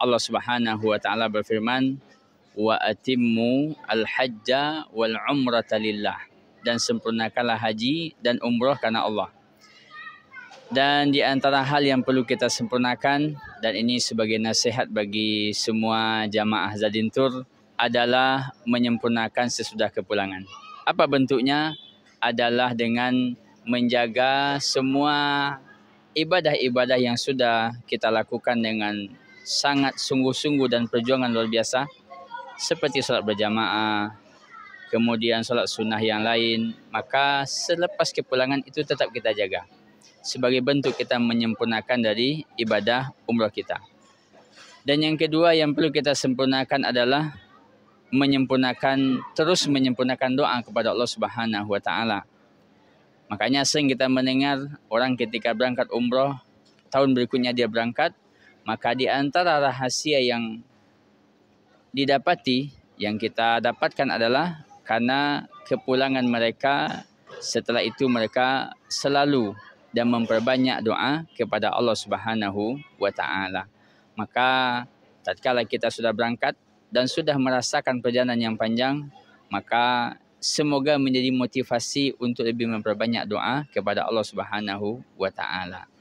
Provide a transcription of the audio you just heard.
Allah Subhanahu wa taala berfirman wa atimmu al-hajja wal umrata lillah dan sempurnakanlah haji dan umrah karena Allah. Dan di antara hal yang perlu kita sempurnakan dan ini sebagai nasihat bagi semua jamaah Zadin Tur adalah menyempurnakan sesudah kepulangan. Apa bentuknya? Adalah dengan menjaga semua ibadah-ibadah yang sudah kita lakukan dengan sangat sungguh-sungguh dan perjuangan luar biasa seperti solat berjamaah kemudian solat sunnah yang lain maka selepas kepulangan itu tetap kita jaga sebagai bentuk kita menyempurnakan dari ibadah umrah kita dan yang kedua yang perlu kita sempurnakan adalah menyempurnakan terus menyempurnakan doa kepada Allah Subhanahu wa taala makanya sering kita mendengar orang ketika berangkat umrah tahun berikutnya dia berangkat Maka di antara rahasia yang didapati, yang kita dapatkan adalah karena kepulangan mereka, setelah itu mereka selalu dan memperbanyak doa kepada Allah Subhanahu wa taala. Maka tatkala kita sudah berangkat dan sudah merasakan perjalanan yang panjang, maka semoga menjadi motivasi untuk lebih memperbanyak doa kepada Allah Subhanahu wa taala.